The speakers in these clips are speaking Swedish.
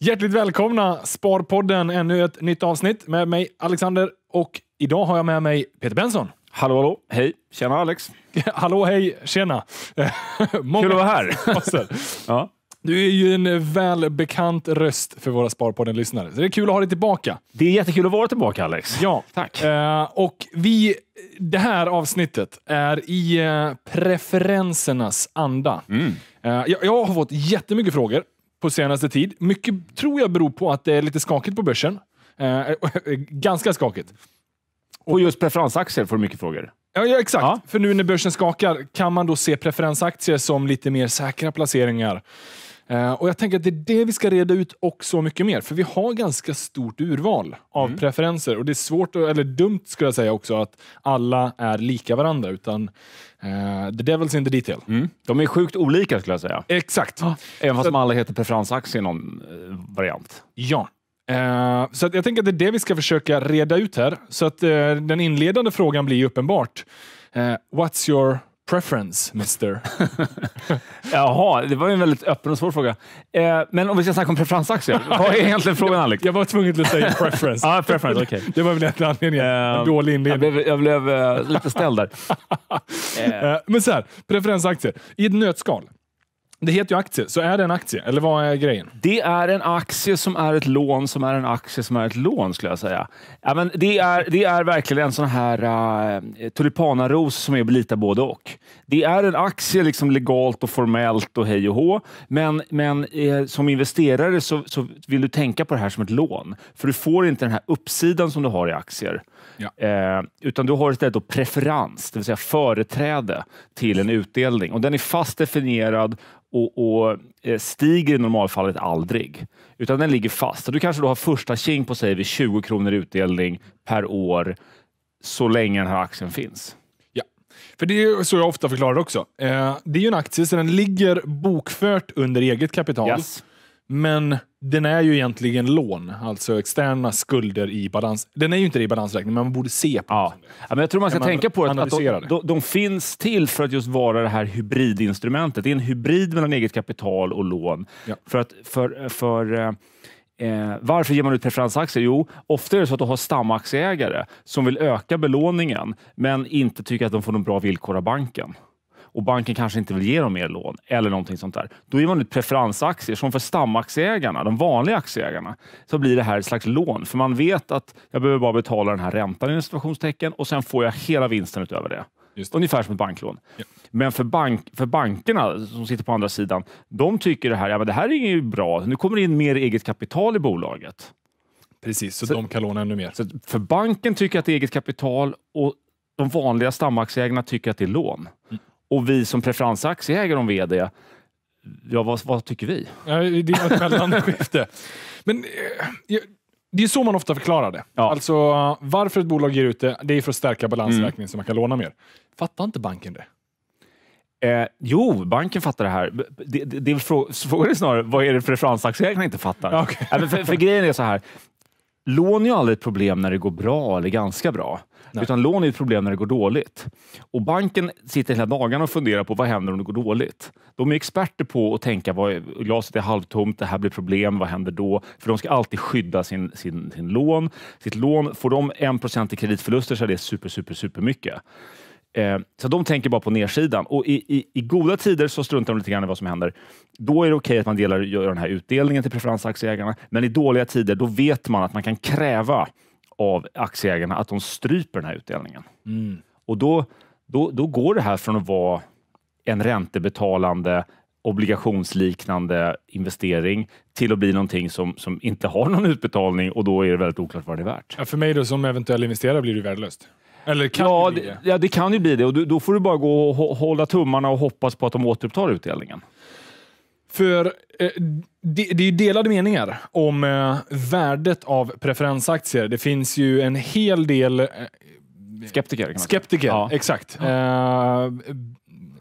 Hjärtligt välkomna Sparpodden, ännu ett nytt avsnitt med mig Alexander och idag har jag med mig Peter Benson. Hallå, hallå, hej, tjena Alex. hallå, hej, tjena. Kul att vara här. ja. Du är ju en välbekant röst för våra Sparpodden-lyssnare, så det är kul att ha dig tillbaka. Det är jättekul att vara tillbaka, Alex. Ja, tack. Eh, och vi, det här avsnittet är i eh, preferensernas anda. Mm. Eh, jag, har fått jättemycket frågor på senaste tid. Mycket tror jag beror på att det är lite skakigt på börsen. Eh, ganska skakigt. Och just preferensaktier får du mycket frågor. Ja, ja exakt. Ja. För nu när börsen skakar, kan man då se preferensaktier som lite mer säkra placeringar? Eh, och Jag tänker att det är det vi ska reda ut och så mycket mer, för vi har ganska stort urval av mm. preferenser. Och Det är svårt, eller dumt skulle jag säga också, att alla är lika varandra. Utan Uh, the Devils in the Detail. Mm. De är sjukt olika skulle jag säga. Exakt. Även fast de alla heter preferens i någon eh, variant. Ja. Uh, så jag tänker att det är det vi ska försöka reda ut här. Så att den inledande frågan blir uppenbart. what's your preference, mister? Jaha, det var ju en väldigt öppen och svår fråga. Eh, men om vi ska snacka om preferensaktier, vad är egentligen frågan Alex? Jag var tvungen att säga preference. ah, preference okay. Det var väl egentligen anledningen. Eh, en dålig inledning. Jag blev, jag blev eh, lite ställd där. eh. Men så här, preferensaktier. I ett nötskal, det heter ju aktie, så är det en aktie? Eller vad är grejen? Det är en aktie som är ett lån som är en aktie som är ett lån, skulle jag säga. Ja, men det, är, det är verkligen en sån här uh, tulipanaros som är lite både och. Det är en aktie liksom legalt och formellt och hej och hå, men, men eh, som investerare så, så, vill du tänka på det här som ett lån, för du får inte den här uppsidan som du har i aktier, ja. eh, utan du har istället då preferens, det vill säga företräde till en utdelning och den är fast definierad och, och eh, stiger i normalfallet aldrig, utan den ligger fast. Så du kanske då har första tjing på sig vid 20 kronor utdelning per år så länge den här aktien finns. Ja, för det är så jag ofta förklarar det också. Eh, det är ju en aktie, så den ligger bokfört under eget kapital. Yes. Men den är ju egentligen lån, alltså externa skulder i balans. Den är ju inte det i balansräkningen, men man borde se på ja. det. jag tror man ska man tänka på att, att de, de, de, finns till för att just vara det här hybridinstrumentet. Det är en hybrid mellan eget kapital och lån. Ja. För att, för, för, Eh, eh varför ger man ut preferensaktier? Jo, ofta är det så att du har stamaktieägare som vill öka belåningen, men inte tycker att de får någon bra villkor av banken och banken kanske inte vill ge dem mer lån eller någonting sånt där. Då ger man ut preferensaktier som för stamaktieägarna, de vanliga aktieägarna, så blir det här ett slags lån. För man vet att jag behöver bara betala den här räntan i situationstecken och sen får jag hela vinsten utöver det. det. Ungefär som ett banklån. Ja. Men för, bank, för bankerna som sitter på andra sidan, de tycker det här, ja, men det här är ju bra. Nu kommer det in mer eget kapital i bolaget. Precis, så, så de kan låna ännu mer. för banken tycker att det är eget kapital och de vanliga stamaktieägarna tycker att det är lån. Mm. Och vi som preferensaktieägare om vd, ja vad, vad tycker vi? Ja, det är ett mellanskifte. Men eh, det är så man ofta förklarar det. Ja. Alltså varför ett bolag ger ut det, det är för att stärka balansräkningen mm. så man kan låna mer. Fattar inte banken det? Eh, jo, banken fattar det här. Det, det, det är frågan är snarare, vad är det preferensaktieägarna inte fattar? Okay. för, för grejen är så här, lån är ju aldrig ett problem när det går bra eller ganska bra. Nej. Utan lån är ett problem när det går dåligt. Och banken sitter hela dagarna och funderar på vad händer om det går dåligt? De är experter på att tänka vad glaset är halvtomt, det här blir problem, vad händer då? För de ska alltid skydda sin, sin, sin lån. Sitt lån, får de 1 i kreditförluster så är det super, super, super mycket. Eh, så de tänker bara på nedsidan. Och i, i, i, goda tider så struntar de lite grann i vad som händer. Då är det okej okay att man delar, gör den här utdelningen till preferensaktieägarna. Men i dåliga tider, då vet man att man kan kräva av aktieägarna att de stryper den här utdelningen. Mm. Och då, då, då går det här från att vara en räntebetalande obligationsliknande investering till att bli någonting som, som inte har någon utbetalning och då är det väldigt oklart vad det är värt. Ja, för mig då som eventuell investerare blir det värdelöst. Eller kan ja, det, det? Ja, det kan ju bli det och du, då får du bara gå och hålla tummarna och hoppas på att de återupptar utdelningen. För eh, det, det, är delade meningar om eh, värdet av preferensaktier. Det finns ju en hel del eh, skeptiker. skeptiker, ja. exakt. Ja. Eh,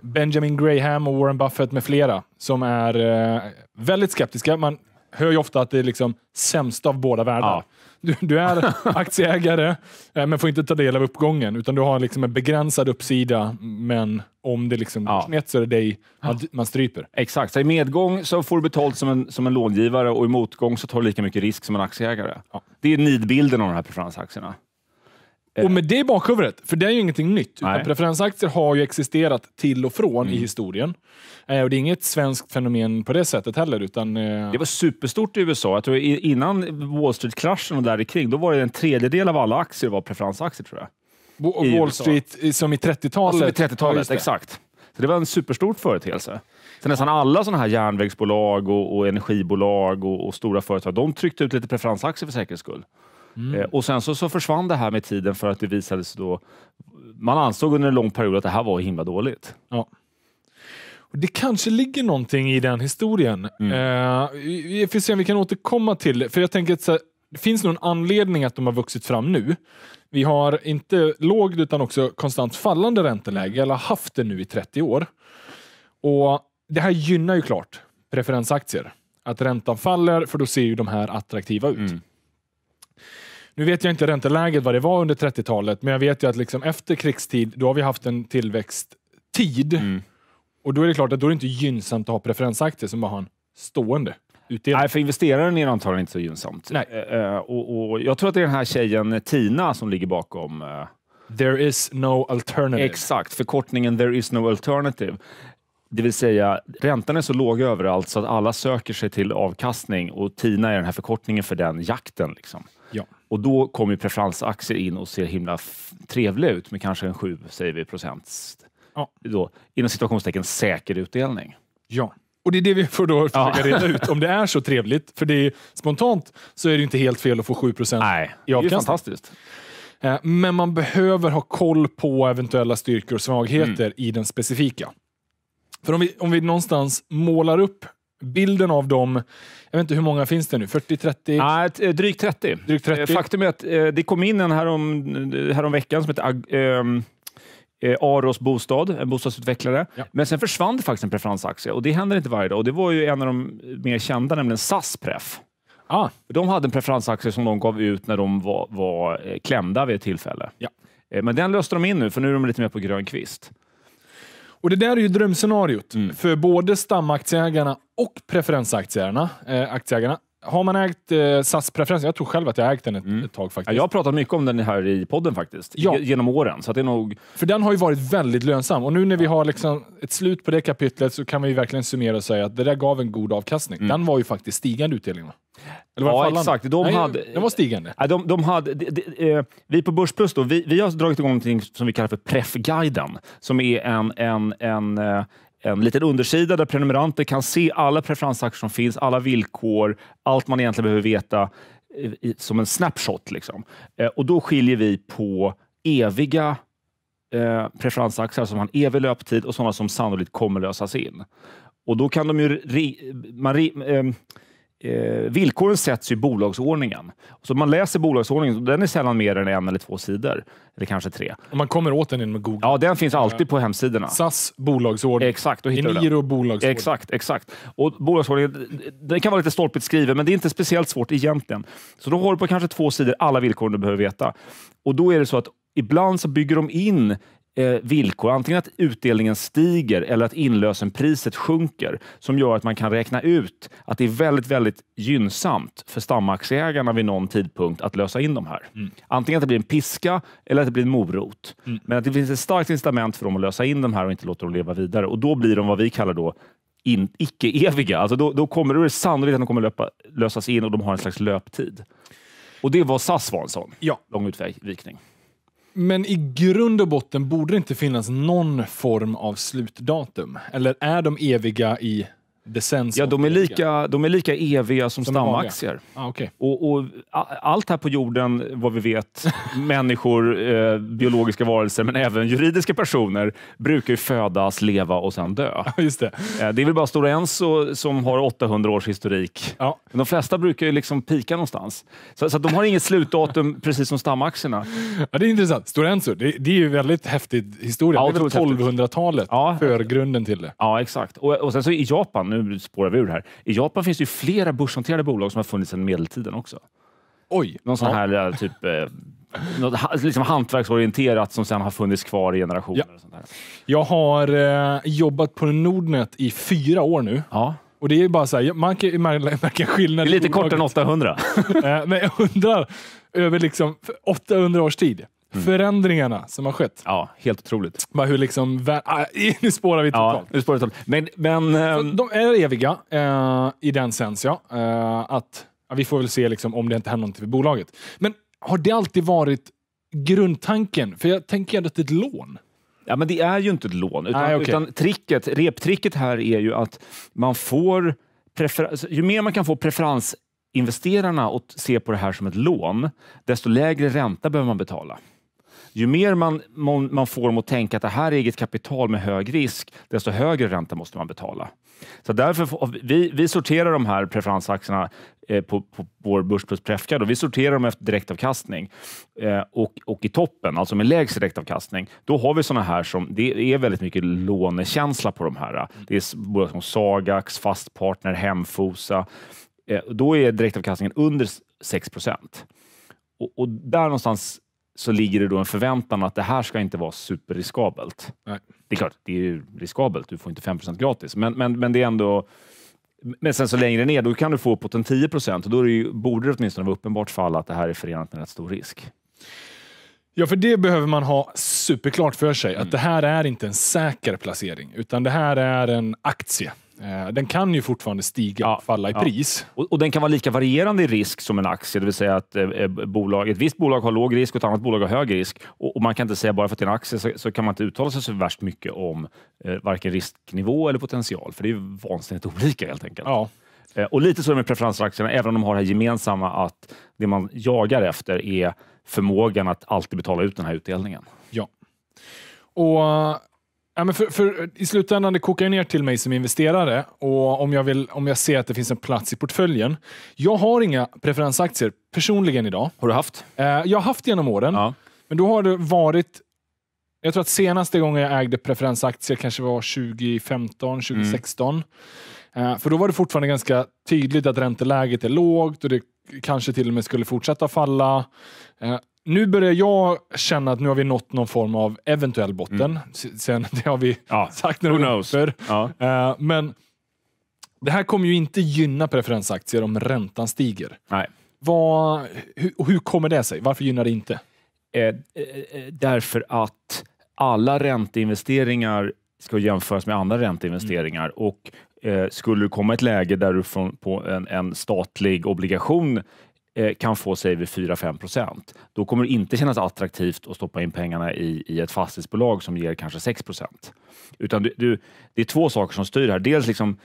Benjamin Graham och Warren Buffett med flera som är väldigt skeptiska. Man hör ju ofta att det är liksom sämst av båda världar. Ja. Du, du är aktieägare eh, men får inte ta del av uppgången utan du har liksom en begränsad uppsida men om det liksom går snett så är det dig man, man stryper. Exakt, så i medgång så får du betalt som en, som en långivare och i motgång så tar du lika mycket risk som en aktieägare. Ja. Det är nidbilden av de här preferensaktierna. Eh. Och med det i bakhuvudet, för det är ju ingenting nytt. Utan preferensaktier har ju existerat till och från mm. i historien. Eh, och Det är inget svenskt fenomen på det sättet heller. Utan, eh... Det var superstort i USA. Jag tror innan Wall Street-kraschen och där kring, då var det en tredjedel av alla aktier var preferensaktier tror jag. Och Wall USA. Street som i 30-talet? Som i 30-talet, ja, exakt. Så det var en superstor företeelse. Så nästan alla sådana här järnvägsbolag och, och energibolag och, och, stora företag, de tryckte ut lite preferensaktier för säkerhets skull. Mm. Eh, och sen så, så försvann det här med tiden för att det visade sig då... Man ansåg under en lång period att det här var himla dåligt. Ja. Det kanske ligger någonting i den historien. Mm. Eh, vi får se om vi kan återkomma till För jag tänker att här, det finns någon anledning att de har vuxit fram nu. Vi har inte lågt utan också konstant fallande ränteläge, eller haft det nu i 30 år. Och Det här gynnar ju klart preferensaktier. Att räntan faller, för då ser ju de här attraktiva ut. Mm. Nu vet jag inte ränteläget vad det var under 30-talet, men jag vet ju att liksom efter krigstid, då har vi haft en tillväxttid. Mm. Och då är det klart att då är det inte gynnsamt att ha preferensaktier som bara har en stående utdelning. Nej, för investeraren är det antagligen inte så gynnsamt. Nej. Uh, och, och, jag tror att det är den här tjejen Tina som ligger bakom uh... There is no alternative. Exakt, förkortningen There is no alternative. Det vill säga, räntan är så låg överallt så att alla söker sig till avkastning och TINA är den här förkortningen för den jakten. Liksom. Ja. Och då kommer preferensaktier in och ser himla trevliga ut med kanske en 7 säger vi, procents ja. då, inom situationstecken säker utdelning. Ja. Och det är det vi får då försöka ja. reda ut, om det är så trevligt. För det är, spontant så är det inte helt fel att få 7 procent Nej, i avkastning. Det är fantastiskt. Eh, men man behöver ha koll på eventuella styrkor och svagheter mm. i den specifika. För om vi, om vi någonstans målar upp bilden av dem jag vet inte hur många finns det nu? 40, 30? Nej, drygt 30. Drygt 30. Eh, faktum är att eh, det kom in en härom, eh, härom veckan som heter ähm, Aros bostad, en bostadsutvecklare. Ja. Men sen försvann det faktiskt en preferensaktie och det händer inte varje dag. Och det var ju en av de mer kända, nämligen SAS Pref. Ah. De hade en preferensaktie som de gav ut när de var, var klämda vid ett tillfälle. Ja. Men den löste de in nu, för nu är de lite mer på grön kvist. Och Det där är ju drömscenariot mm. för både stamaktieägarna och preferensaktieägarna. Eh, aktieägarna har man ägt eh, SAS-preferens, jag tror själv att jag ägt den ett, mm. ett tag faktiskt. Ja, jag har pratat mycket om den här i podden faktiskt, ja. genom åren. Så det är nog... För den har ju varit väldigt lönsam och nu när vi har liksom ett slut på det kapitlet så kan vi verkligen summera och säga att det där gav en god avkastning. Mm. Den var ju faktiskt stigande utdelningen. Eller var ja, exakt. De, Nej, hade, de var stigande. De, de, hade, de, de, eh, vi på Börsplus då, vi, vi har dragit igång någonting som vi kallar för Preffguiden, som är en, en, en, eh, en liten undersida där prenumeranter kan se alla preferensaktier som finns, alla villkor, allt man egentligen behöver veta som en snapshot. Liksom. Eh, och då skiljer vi på eviga eh, preferensaktier som alltså har en evig löptid och sådana som sannolikt kommer lösas in. Och då kan de ju... Re, man re, eh, eh, villkoren sätts i bolagsordningen. Så man läser bolagsordningen, den är sällan mer än en eller två sidor. Eller kanske tre. Och man kommer åt den genom Google? Ja, den finns alltid på hemsidorna. SAS bolagsordning. Exakt. Då hittar Eniro bolagsordning. Exakt, exakt. Och bolagsordningen den kan vara lite stolpigt skriven, men det är inte speciellt svårt egentligen. Så då har du på kanske två sidor alla villkor du behöver veta. Och då är det så att ibland så bygger de in Eh, villkor, antingen att utdelningen stiger eller att inlösenpriset sjunker, som gör att man kan räkna ut att det är väldigt, väldigt gynnsamt för stamaktieägarna vid någon tidpunkt att lösa in de här. Mm. Antingen att det blir en piska eller att det blir en morot. Mm. Men att det finns ett starkt incitament för dem att lösa in de här och inte låta dem leva vidare. Och Då blir de vad vi kallar då icke-eviga. Alltså då, då, kommer, är det sannolikt att de kommer löpa, lösas in och de har en slags löptid. Och det var SAS var en sån. Ja. Lång utvikning. Men i grund och botten borde det inte finnas någon form av slutdatum? Eller är de eviga i Ja, de är, lika, de är lika eviga som, som stamaktier. Ah, okay. och, och, allt här på jorden, vad vi vet, människor, eh, biologiska varelser, men även juridiska personer, brukar ju födas, leva och sedan dö. Just det. Eh, det är väl bara Stora Enso som har 800 års historik. Ja. de flesta brukar ju liksom pika någonstans. Så, så de har inget slutdatum, precis som stamaktierna. Ja, det är intressant. Stora Enso, det, det är ju väldigt häftig historia. Ja, det är 1200-talet, ja. förgrunden till det. Ja, exakt. Och, och sen så i Japan, nu spårar vi ur här. I Japan finns det ju flera börsnoterade bolag som har funnits sedan medeltiden också. Oj! Någon sån ja. här eh, typ eh, något liksom hantverksorienterat som sedan har funnits kvar i generationer. Ja. Och sånt här. Jag har eh, jobbat på Nordnet i fyra år nu. Ja. Och det är bara så här, man kan märka skillnad. Det är lite kortare än 800. Eh, men jag undrar över liksom 800 års tid. Mm. Förändringarna som har skett. Ja, helt otroligt. Bara hur liksom... Ah, nu spårar vi totalt. Ja, Men, men, eh, De är eviga eh, i den sens, ja. Eh, att, ja, Vi får väl se liksom, om det inte händer någonting för bolaget. Men har det alltid varit grundtanken? För jag tänker ändå att det är ett lån. Ja, men det är ju inte ett lån. Utan, Nej, okay. utan tricket, reptricket här är ju att man får... Alltså, ju mer man kan få preferensinvesterarna att se på det här som ett lån, desto lägre ränta behöver man betala. Ju mer man, man, man får dem att tänka att det här är eget kapital med hög risk, desto högre ränta måste man betala. Så därför får, vi, vi sorterar de här preferensaktierna eh, på, på vår Börs plus Prefcard och vi sorterar dem efter direktavkastning eh, och, och i toppen, alltså med lägst direktavkastning, då har vi sådana här som det är väldigt mycket lånekänsla på de här. Det är bolag som Sagax, Fastpartner, Hemfosa. Eh, då är direktavkastningen under 6 procent. Och, och där någonstans så ligger det då en förväntan att det här ska inte vara superriskabelt. Nej. Det är klart, det är ju riskabelt. Du får inte 5 gratis, men, men, men det är ändå... Men sen så längre ner, då kan du få uppåt en 10 procent och då det ju, borde det åtminstone vara uppenbart fall att det här är förenat med rätt stor risk. Ja, för det behöver man ha superklart för sig, mm. att det här är inte en säker placering, utan det här är en aktie. Eh, den kan ju fortfarande stiga ja, och falla i ja. pris. Och, och, Den kan vara lika varierande i risk som en aktie, det vill säga att eh, eh, bolag, ett visst bolag har låg risk och ett annat bolag har hög risk. Och, och Man kan inte säga bara för att det är en aktie så, så kan man inte uttala sig så värst mycket om eh, varken risknivå eller potential, för det är vansinnigt olika helt enkelt. Ja. Eh, och Lite så är det med preferensaktierna, även om de har det här gemensamma att det man jagar efter är förmågan att alltid betala ut den här utdelningen. Ja. Och Ja, men för, för, I slutändan det kokar ner till mig som investerare och om jag, vill, om jag ser att det finns en plats i portföljen. Jag har inga preferensaktier personligen idag. Har du haft? Eh, jag har haft genom åren. Ja. Men då har det varit... Jag tror att senaste gången jag ägde preferensaktier kanske var 2015, 2016. Mm. Eh, för då var det fortfarande ganska tydligt att ränteläget är lågt och det kanske till och med skulle fortsätta falla. Eh, nu börjar jag känna att nu har vi nått någon form av eventuell botten. Mm. Sen, det har vi ja. sagt några gånger ja. uh, Men det här kommer ju inte gynna preferensaktier om räntan stiger. Nej. Vad, hur, hur kommer det sig? Varför gynnar det inte? Eh, eh, eh, därför att alla ränteinvesteringar ska jämföras med andra ränteinvesteringar. Mm. Och eh, skulle du komma ett läge där du från, på en, en statlig obligation Eh, kan få sig vid 4-5 procent. Då kommer det inte kännas attraktivt att stoppa in pengarna i, i ett fastighetsbolag som ger kanske 6 procent. Utan du, du, det är två saker som styr här. Dels liksom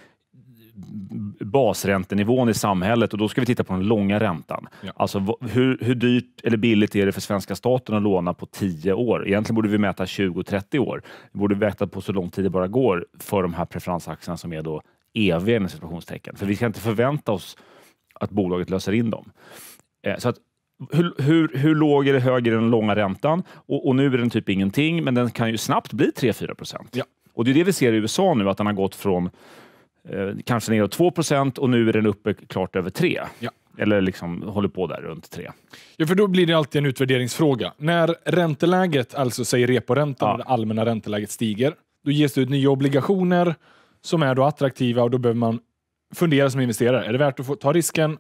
basräntenivån i samhället och då ska vi titta på den långa räntan. Ja. Alltså hur, hur dyrt eller billigt är det för svenska staten att låna på 10 år? Egentligen borde vi mäta 20-30 år. Vi borde mäta på så lång tid det bara går för de här preferensaktierna som är då eviga För vi ska inte förvänta oss att bolaget löser in dem. Eh, så att hur, hur, hur, låg eller hög är den långa räntan? Och, och, nu är den typ ingenting, men den kan ju snabbt bli 3-4 procent. Ja. Och det är det vi ser i USA nu, att den har gått från eh, kanske neråt 2 procent och nu är den uppe klart över 3. Ja. Eller liksom håller på där runt 3. Ja, för då blir det alltid en utvärderingsfråga. När ränteläget, alltså säger reporäntan, ja. det allmänna ränteläget stiger, då ges det ut nya obligationer som är då attraktiva och då behöver man fundera som investerare. Är det värt att ta risken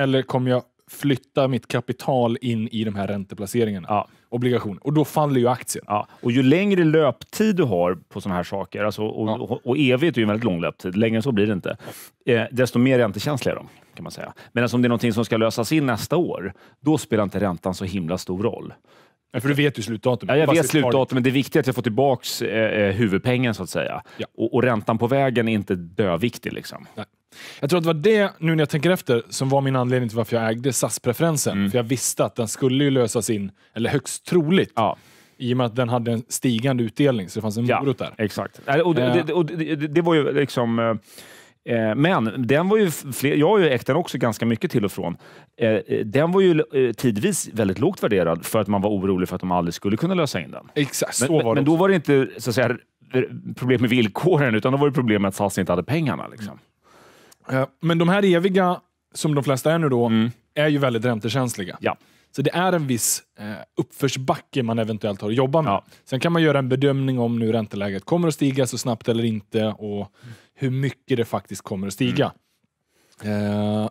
eller kommer jag flytta mitt kapital in i de här ränteplaceringarna? Ja. Obligation. Och då faller ju aktien. Ja. Och ju längre löptid du har på sådana här saker, alltså, och, ja. och, och evigt är ju en väldigt lång löptid, längre än så blir det inte, eh, desto mer räntekänsliga är de. Kan man säga. Medan alltså, om det är någonting som ska lösas in nästa år, då spelar inte räntan så himla stor roll. Ja, för du vet ju slutdatumet. Ja, jag vet slutdatumet. Men det är viktigt att jag får tillbaka eh, eh, huvudpengen, så att säga. Ja. Och, och, räntan på vägen är inte döviktig. Liksom. Nej. Jag tror att det var det, nu när jag tänker efter, som var min anledning till varför jag ägde SAS-preferensen. Mm. För jag visste att den skulle ju lösas in, eller högst troligt, ja. I och med att den hade en stigande utdelning, så det fanns en morot ja, där. Exakt. Och det, eh. det, och det, det var ju liksom... Eh, eh, men den var ju fler, jag har ju ägt den också ganska mycket till och från. Eh, den var ju tidvis väldigt lågt värderad för att man var orolig för att de aldrig skulle kunna lösa in den. Exakt, men, så var det. Men då var det inte så att säga, problem med villkoren, utan då var det problem med att SAS inte hade pengarna. Liksom. Eh, men de här eviga, som de flesta är nu då, mm. är ju väldigt räntekänsliga. Ja. Så det är en viss eh, uppförsbacke man eventuellt har att jobba med. Ja. Sen kan man göra en bedömning om nu ränteläget kommer att stiga så snabbt eller inte och hur mycket det faktiskt kommer att stiga. Mm. Eh,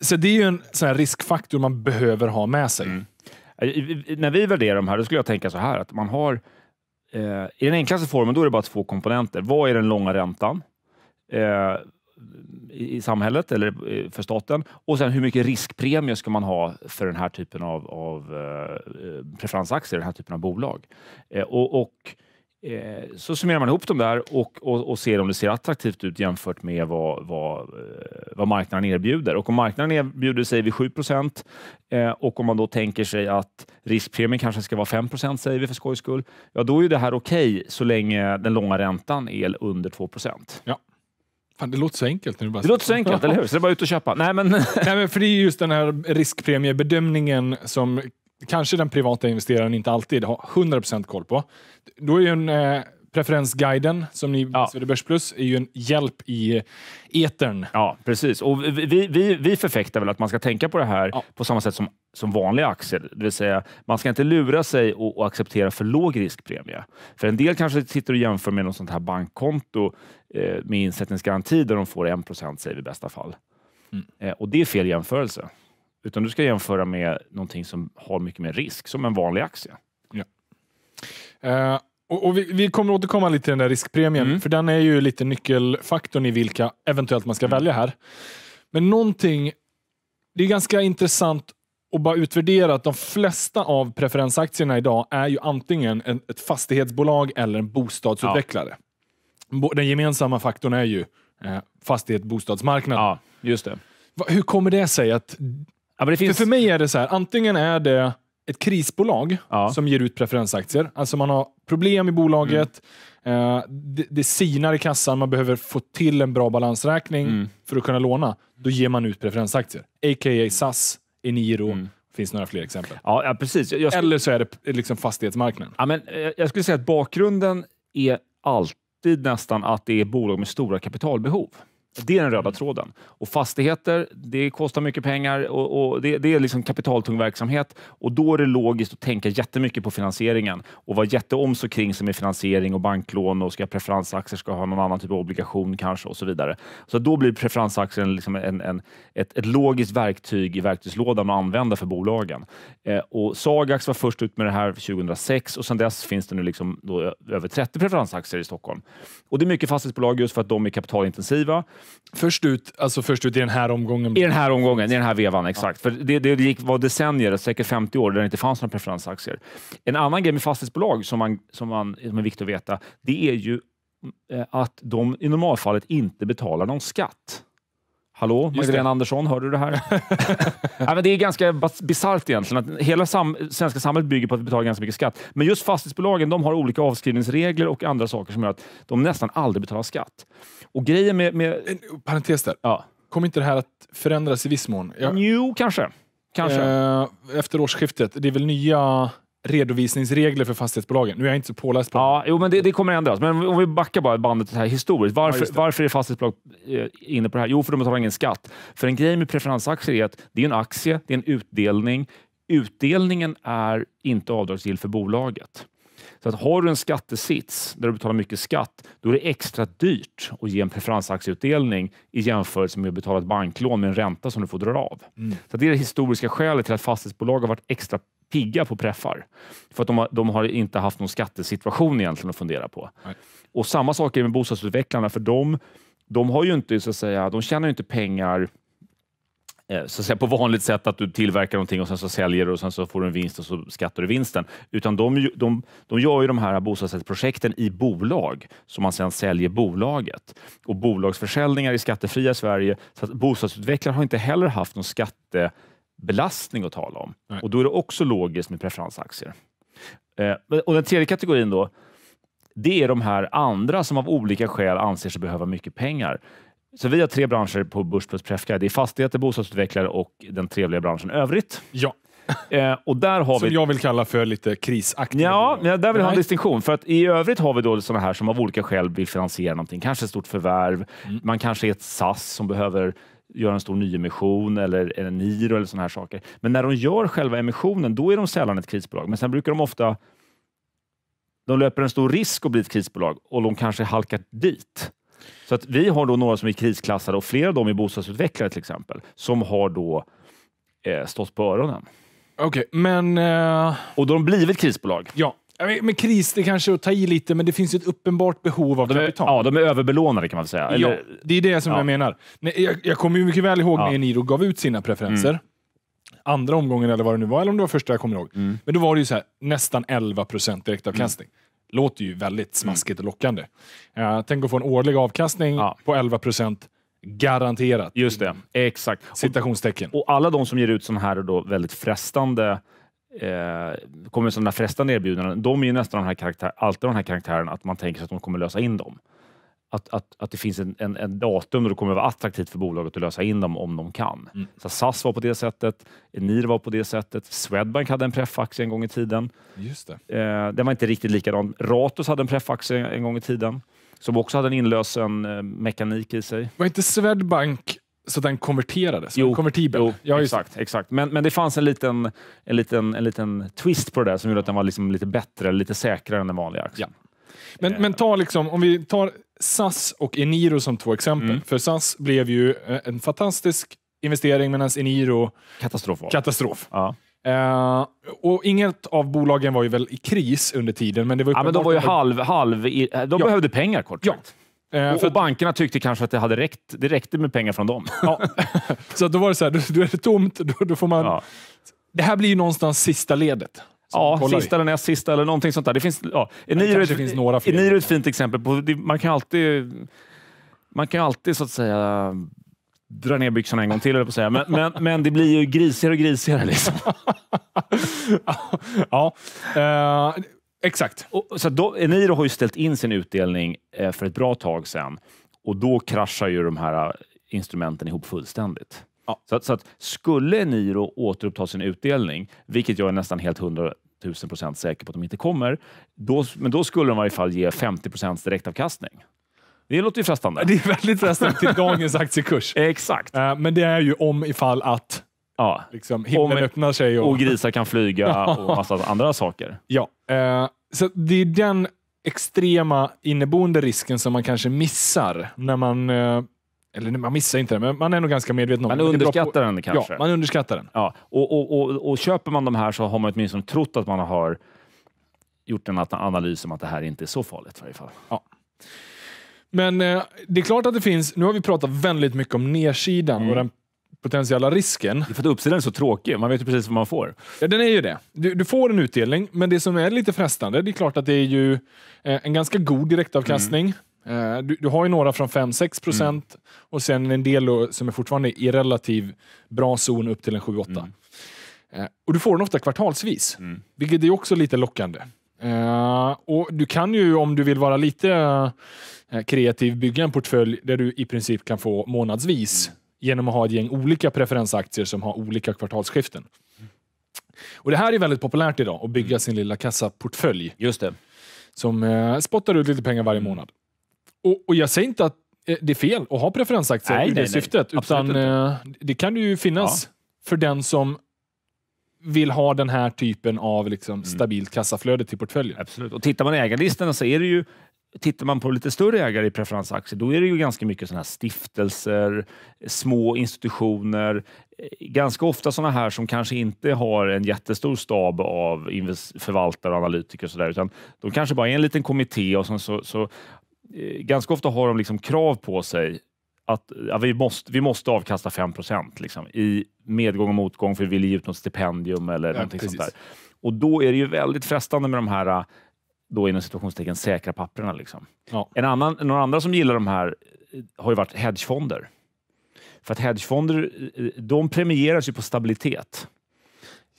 så det är ju en sån riskfaktor man behöver ha med sig. Mm. Eh, när vi värderar de här, då skulle jag tänka så här att man har eh, i den enklaste formen, då är det bara två komponenter. Vad är den långa räntan? Eh, i, i samhället eller för staten. Och sen hur mycket riskpremie ska man ha för den här typen av, av eh, eh, preferensaktier, den här typen av bolag. Eh, och, och eh, så summerar man ihop dem där och, och, och, ser om det ser attraktivt ut jämfört med vad, vad, eh, vad marknaden erbjuder. Och om marknaden erbjuder, säger vi 7 procent eh, och om man då tänker sig att riskpremien kanske ska vara 5 procent, säger vi för skojs skull, ja då är det här okej okay, så länge den långa räntan är under 2 procent. Ja. Fan, det låter så enkelt. Nu bara... Det låter så enkelt, eller hur? Så det är bara ut och köpa. Nej, men... Nej, men för det är just den här riskpremiebedömningen som kanske den privata investeraren inte alltid har 100% koll på. Då är en, eh, Preferensguiden som ni på ja. SvD Börsplus är ju en hjälp i etern. Ja, precis. Och vi, vi, vi förfäktar väl att man ska tänka på det här ja. på samma sätt som, som vanliga aktier. Det vill säga, man ska inte lura sig och, och acceptera för låg riskpremie. För en del kanske sitter och jämför med något sånt här bankkonto eh, med insättningsgaranti där de får 1 procent, säger vi i bästa fall. Mm. Eh, och det är fel jämförelse. Utan du ska jämföra med någonting som har mycket mer risk, som en vanlig aktie. Ja. Uh, och, och vi, vi kommer återkomma lite till den där riskpremien, mm. för den är ju lite nyckelfaktorn i vilka eventuellt man ska mm. välja här. Men någonting, det är ganska intressant att bara utvärdera att de flesta av preferensaktierna idag är ju antingen en, ett fastighetsbolag eller en bostadsutvecklare. Ja. Den gemensamma faktorn är ju eh, fastighet bostadsmarknaden. Ja, just det. Hur kommer det sig? att... Ja, finns... för, för mig är det så här, antingen är det ett krisbolag ja. som ger ut preferensaktier. Alltså man har problem i bolaget, mm. Eh, det, det sinar i kassan, man behöver få till en bra balansräkning mm. för att kunna låna. Då ger man ut preferensaktier. A.k.a. SAS, Eniro, mm. finns några fler exempel. Ja, ja precis. Jag, jag sk- Eller så är det liksom fastighetsmarknaden. Ja, men, eh, jag skulle säga att bakgrunden är alltid nästan att det är bolag med stora kapitalbehov. Det är den röda tråden. Och fastigheter, det kostar mycket pengar och, och det, det, är liksom kapitaltung verksamhet och då är det logiskt att tänka jättemycket på finansieringen och vara jätteoms och kring sig med finansiering och banklån och ska jag preferensaktier, ska jag ha någon annan typ av obligation kanske och så vidare. Så då blir preferensaktier liksom en, en, ett, ett logiskt verktyg i verktygslådan att använda för bolagen. Eh, och Sagax var först ut med det här 2006 och sedan dess finns det nu liksom över 30 preferensaktier i Stockholm. Och Det är mycket fastighetsbolag just för att de är kapitalintensiva Först ut, alltså först ut i den här omgången? I den här omgången, i den här vevan, exakt. Ja. För det, det gick, var decennier, säkert 50 år, där det inte fanns några preferensaktier. En annan grej med fastighetsbolag som, man, som, man, som är viktigt att veta, det är ju eh, att de i normalfallet inte betalar någon skatt. Hallå, Magdalena Andersson, hör du det här? Nej, men det är ganska bisarrt egentligen. Att hela sam svenska samhället bygger på att vi betalar ganska mycket skatt. Men just fastighetsbolagen de har olika avskrivningsregler och andra saker som gör att de nästan aldrig betalar skatt. Och grejen med... med... En parentes där. Ja. Kommer inte det här att förändras i viss mån? Jag... Jo, kanske. kanske. Eh, efter årsskiftet, det är väl nya redovisningsregler för fastighetsbolagen. Nu är jag inte så påläst på ja, men det. Det kommer ändras, men om vi backar bara bandet här historiskt. Varför, ja, varför är fastighetsbolag eh, inne på det här? Jo, för de betalar ingen skatt. För en grej med preferensaktier är att det är en aktie, det är en utdelning. Utdelningen är inte avdragsgill för bolaget. Så att har du en skattesits där du betalar mycket skatt, då är det extra dyrt att ge en preferensaktieutdelning i jämförelse med att betala ett banklån med en ränta som du får dra av. Mm. Så det är det historiska skälet till att fastighetsbolag har varit extra pigga på preffar. För att de har, de har inte haft någon skattesituation egentligen att fundera på. Nej. Och samma sak är med bostadsutvecklarna, för de, de har ju inte, så att säga, de tjänar ju inte pengar eh, så att säga, på vanligt sätt att du tillverkar någonting och sen så säljer du och sen så får du en vinst och så skattar du vinsten. Utan de, de, de gör ju de här bostadsrättsprojekten i bolag som man sedan säljer bolaget. Och Bolagsförsäljningar är skattefria i Sverige, så att bostadsutvecklare har inte heller haft någon skatte belastning att tala om. Nej. Och Då är det också logiskt med preferensaktier. Eh, och Den tredje kategorin då, det är de här andra som av olika skäl anser sig behöva mycket pengar. Så vi har tre branscher på Börsplus Prefguide. Det är fastigheter, bostadsutvecklare och den trevliga branschen övrigt. Ja. Eh, och där har som vi... jag vill kalla för lite krisaktiga. Ja, ja där vill jag ha en distinktion. För att I övrigt har vi då sådana här som av olika skäl vill finansiera någonting. Kanske ett stort förvärv. Mm. Man kanske är ett SAS som behöver göra en stor nyemission eller en IRO eller sådana här saker. Men när de gör själva emissionen, då är de sällan ett krisbolag. Men sen brukar de ofta de löper en stor risk att bli ett krisbolag och de kanske halkar dit. Så att vi har då några som är krisklassade och flera av dem är bostadsutvecklare till exempel, som har då eh, stått på öronen. Okej, okay, men... Eh... Och då har de blivit krisbolag. Ja, Vet, men kris, det kanske att ta i lite, men det finns ett uppenbart behov av de är, kapital. Ja, de är överbelånade kan man säga. Eller, ja, det är det som ja. jag menar. Nej, jag, jag kommer ju mycket väl ihåg när Niro gav ut sina preferenser. Mm. Andra omgången, eller vad det nu var, eller om det var första, jag kommer ihåg. Mm. Men då var det ju så här, nästan 11 procent direktavkastning. Mm låter ju väldigt mm. smaskigt och lockande. Uh, tänk att få en årlig avkastning ja. på 11 procent garanterat. Just det, exakt. Citationstecken. Och, och alla de som ger ut sådana här då väldigt frestande eh, kommer sådana frestande erbjudanden, de är ju nästan de här karaktär, alltid de här karaktärerna att man tänker sig att de kommer lösa in dem. Att, att, att det finns en, en, en datum då det kommer att vara attraktivt för bolaget att lösa in dem om de kan. Mm. Så SAS var på det sättet, NIR var på det sättet, Swedbank hade en preffaktie en gång i tiden. Just det. Eh, den var inte riktigt likadan. Ratos hade en preffaktie en gång i tiden som också hade en inlösen eh, mekanik i sig. Var inte Swedbank så den konverterades? Jo, konvertibel. jo ja, exakt. exakt. Men, men det fanns en liten, en, liten, en liten twist på det där som gjorde att den var liksom lite bättre, lite säkrare än den vanliga aktien. Ja. Men, eh. men ta liksom, om vi tar SAS och Eniro som två exempel. Mm. För SAS blev ju eh, en fantastisk investering medan Eniro... Katastrof. Katastrof. Ja. Uh, och Inget av bolagen var ju väl i kris under tiden. Men det var ju ja, men de var ju halv... halv i, de ja. behövde pengar kort sagt. Ja. Eh, för bankerna tyckte kanske att det, hade räckt, det räckte med pengar från dem. Ja. så då var det så här, då, är det tomt. Då, då får man... Ja. Det här blir ju någonstans sista ledet. Ja, sista eller näst sista eller någonting sånt där. Det finns, ja. Eniro är finns några fler. Eniro är ett fint exempel. På, det, man kan alltid, man kan alltid så att säga dra ner byxorna en gång till, på säga. Men, men, men det blir ju grisigare och grisigare. Liksom. ja, uh, Exakt. Och, så då, Eniro har ju ställt in sin utdelning eh, för ett bra tag sedan och då kraschar ju de här eh, instrumenten ihop fullständigt. Ja. Så, att, så att skulle Eniro återuppta sin utdelning, vilket jag är nästan helt hundra tusen procent säker på att de inte kommer, då, men då skulle de i varje fall ge 50 procents direktavkastning. Det låter ju frestande. Det är väldigt frestande till dagens aktiekurs. Exakt. Eh, men det är ju om ifall att Ja. Liksom, himlen och, öppnar sig. Och... och grisar kan flyga och massa andra saker. Ja, eh, så det är den extrema inneboende risken som man kanske missar när man eh, eller man missar inte den, men man är nog ganska medveten om den. Man underskattar den kanske. Ja, man underskattar den. Ja. Och, och, och, och köper man de här så har man åtminstone trott att man har gjort en analys om att det här inte är så farligt varje fall. Ja. Men eh, det är klart att det finns, nu har vi pratat väldigt mycket om nedsidan mm. och den potentiella risken... Det är för att uppsidan är så tråkig, man vet ju precis vad man får. Ja, den är ju det. Du, du, får en utdelning, men det som är lite frestande, det är klart att det är ju eh, en ganska god direktavkastning. Mm. Eh, du, du, har ju några från 5-6 procent mm. och sen en del som är fortfarande i relativ bra zon upp till en 7-8. Mm. Eh, och du får den ofta kvartalsvis, mm. vilket är också lite lockande. och Du kan ju, om du vill vara lite kreativ, bygga en portfölj där du i princip kan få månadsvis mm genom att ha ett gäng olika preferensaktier som har olika kvartalsskiften. Och Det här är väldigt populärt idag, att bygga mm. sin lilla kassaportfölj. Just det. Som eh, spottar ut lite pengar varje mm. månad. Och, och jag säger inte att eh, det är fel att ha preferensaktier nej, i det nej, syftet. Nej. Utan, eh, det kan ju finnas ja. för den som vill ha den här typen av liksom, mm. stabilt kassaflöde till portföljen. Absolut. Och tittar man i ägarlistorna så är det ju Tittar man på lite större ägare i preferensaktier, då är det ju ganska mycket sådana här stiftelser, små institutioner, eh, ganska ofta sådana här som kanske inte har en jättestor stab av förvaltare och analytiker och sådär, utan de kanske bara är en liten kommitté och så, så, så eh, ganska ofta har de liksom krav på sig att ja, vi, måste, vi måste avkasta 5 liksom, i medgång och motgång för vi vill ge ut något stipendium eller ja, någonting precis. sånt där. Och då är det ju väldigt frestande med de här då inom situationstecken säkra papperna. Liksom. Ja. En annan, några andra som gillar de här eh, har ju varit hedgefonder. För att hedgefonder eh, eh, de premieras ju på stabilitet.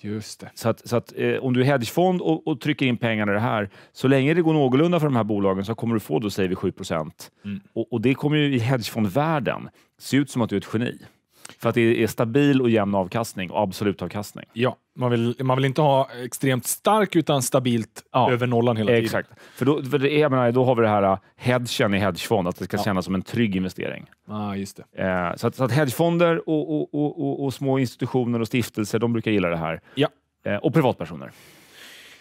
Just det. Så att, så att eh, om du är hedgefond och, och, trycker in pengarna i det här, så länge det går någorlunda för de här bolagen så kommer du få, då säger vi 7 mm. och, och det kommer ju i hedgefondvärlden se ut som att du är ett geni. För att det är stabil och jämn avkastning och absolut avkastning. Ja, man vill, man vill inte ha extremt stark utan stabilt ja, över nollan hela tiden. Exakt. För, då, för det, jag menar, då har vi det här äh, hedgen i hedgefond, att det ska ja. kännas som en trygg investering. Ah, just eh, så, att, så att hedgefonder och, och, och, och, och små institutioner och stiftelser, de brukar gilla det här. Ja. Eh, och privatpersoner.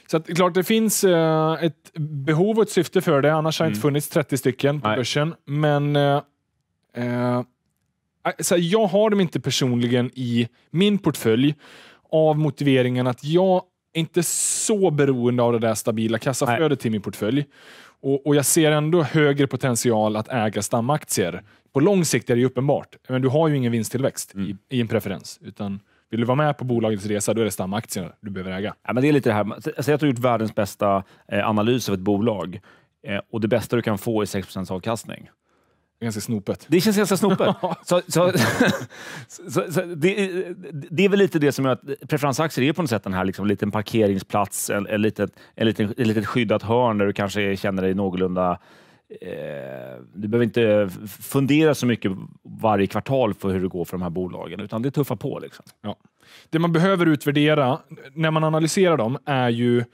Så att, klart, det finns eh, ett behov och ett syfte för det. Annars mm. har det inte mm. funnits 30 stycken på Nej. börsen. Men eh, eh, Äh, så här, jag har dem inte personligen i min portfölj av motiveringen att jag är inte så beroende av det där stabila kassaflödet till min portfölj. Och, och, jag ser ändå högre potential att äga stamaktier. På lång sikt är det uppenbart, men du har ju ingen vinsttillväxt mm. i, i en preferens. Utan vill du vara med på bolagets resa, då är det stamaktierna du behöver äga. Ja, men det är lite det här. Säg att du har gjort världens bästa eh, analys av ett bolag eh, och det bästa du kan få är 6 avkastning. Ganska snopet. Det känns ganska snopet. så, så, så, så det, det, är väl lite det som gör att preferensaktier är på något sätt en liksom, liten parkeringsplats, en, en, litet, en, liten, en litet skyddat hörn där du kanske känner dig någorlunda eh, du behöver inte fundera så mycket varje kvartal för hur det går för de här bolagen, utan det tuffar på. Liksom. Ja. Det man behöver utvärdera när man analyserar dem är ju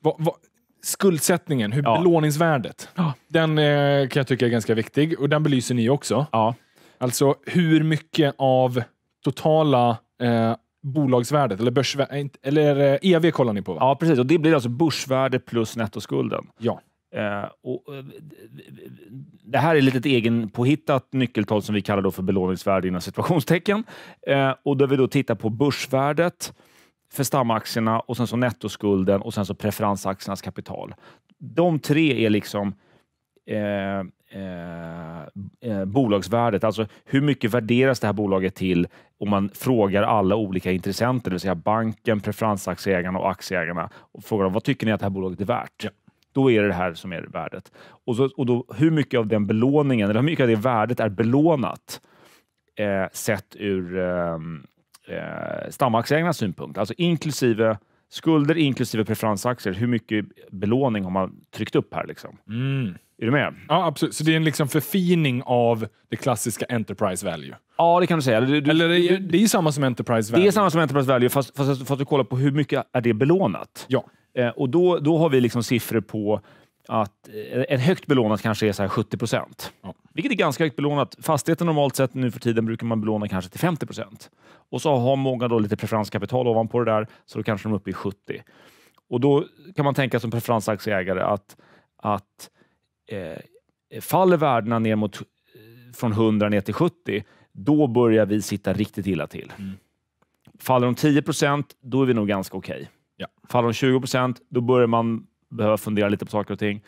vad, vad, skuldsättningen, hur ja. belåningsvärdet. Ja. Den eh, kan jag tycka är ganska viktig och den belyser ni också. Ja. Alltså hur mycket av totala eh, bolagsvärdet, eller, börsvärde, eh, eller EV eh, e kollar ni på? Va? Ja, precis. Och Det blir alltså börsvärde plus nettoskulden. Ja. Eh, och, eh, det här är lite ett egenpåhittat nyckeltal som vi kallar då för belåningsvärde inom situationstecken. Eh, och där vi då tittar på börsvärdet för stamaktierna och sen så nettoskulden och sen så preferensaktiernas kapital. De tre är liksom eh, eh, eh, bolagsvärdet, alltså hur mycket värderas det här bolaget till om man frågar alla olika intressenter, det vill säga banken, preferensaktieägarna och aktieägarna och frågar dem vad tycker ni att det här bolaget är värt? Ja. Då är det det här som är värdet. Och, så, och då, hur mycket av den belåningen, eller hur mycket av det värdet är belånat eh, sett ur ehm, eh, stamaktieägarnas synpunkt, alltså inklusive skulder, inklusive preferensaktier. Hur mycket belåning har man tryckt upp här? Liksom? Mm. Är du med? Ja, absolut. Så det är en liksom förfining av det klassiska Enterprise Value? Ja, det kan du säga. Du, du, Eller det, det är ju samma som Enterprise Value. Det är samma som Enterprise Value, fast, fast, fast du kollar på hur mycket är det belånat. Ja. Eh, och då, då har vi liksom siffror på att en eh, högt belånat kanske är så 70 procent, ja. vilket är ganska högt belånat. Fastigheter normalt sett nu för tiden brukar man belåna kanske till 50 procent och så har många då lite preferenskapital ovanpå det där, så då kanske de är uppe i 70. Och då kan man tänka som preferensaktieägare att, att eh, faller värdena ner mot eh, från 100 ner till 70, då börjar vi sitta riktigt illa till. Mm. Faller de 10 procent, då är vi nog ganska okej. Okay. Ja. Faller de 20 procent, då börjar man behöva fundera lite på saker och ting.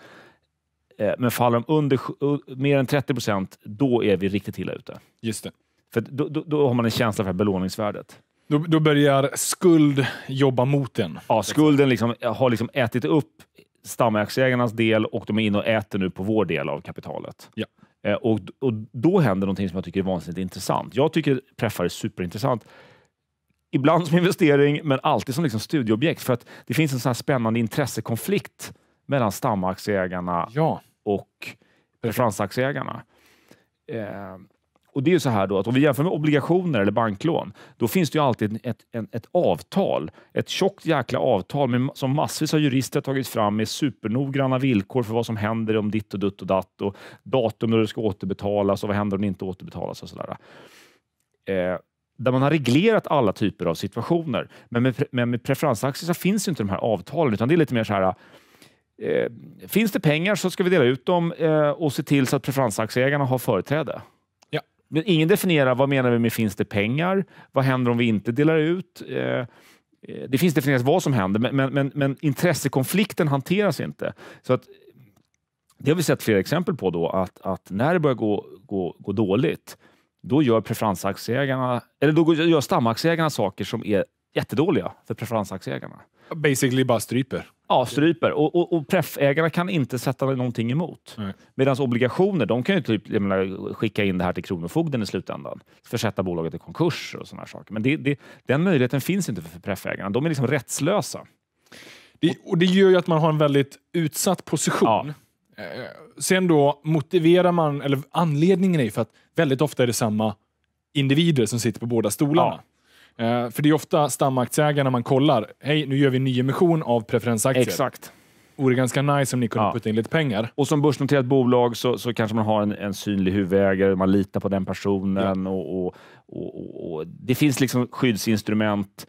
Eh, men faller de under mer än 30 procent, då är vi riktigt illa ute. Just det. För då, då, då har man en känsla för belåningsvärdet. Då, då, börjar skuld jobba mot en. Ja, skulden liksom, eh, har liksom ätit upp stamaktieägarnas del och de är inne och äter nu på vår del av kapitalet. Ja. Eh, och, och Då händer någonting som jag tycker är vansinnigt intressant. Jag tycker preffar är superintressant ibland som investering, men alltid som liksom studieobjekt. För att det finns en sån spännande intressekonflikt mellan stamaktieägarna ja. och preferensaktieägarna. Eh, och det är ju så här då att om vi jämför med obligationer eller banklån, då finns det ju alltid ett, ett, ett avtal. Ett tjockt jäkla avtal med, som massvis av jurister har tagit fram med supernoggranna villkor för vad som händer om ditt och dutt och datt och datum när det ska återbetalas och vad händer om det inte återbetalas och sådär. Eh, där man har reglerat alla typer av situationer. Men med, men med preferensaktier så finns inte de här avtalen, utan det är lite mer så här eh, finns det pengar så ska vi dela ut dem eh, och se till så att preferensaktieägarna har företräde. Ja. Men ingen definierar vad menar vi med finns det pengar? Vad händer om vi inte delar ut? Eh, eh det finns definierat vad som händer, men, men, men, men intressekonflikten hanteras inte. Så att, det har vi sett flera exempel på då, att, att när det börjar gå, gå, gå dåligt då gör preferensaktieägarna, eller då gör stamaktieägarna saker som är jättedåliga för preferensaktieägarna. Basically bara stryper. Ja, stryper. Och, och, och preffägarna kan inte sätta någonting emot. Medan obligationer, de kan ju typ menar, skicka in det här till Kronofogden i slutändan. Försätta bolaget i konkurs och sådana saker. Men det, det, den möjligheten finns inte för preffägarna. De är liksom rättslösa. Det, och det gör ju att man har en väldigt utsatt position. Ja. Eh, sen då motiverar man, eller anledningen är ju för att väldigt ofta är det samma individer som sitter på båda stolarna. Ja. Eh, för det är ofta stamaktieägarna man kollar. Hej, nu gör vi en ny emission av preferensaktier. Exakt vore ganska nice om ni kunde ja. putta in lite pengar. Och som börsnoterat bolag så, så kanske man har en, en synlig huvudägare, man litar på den personen ja. och, och, och, och, det finns liksom skyddsinstrument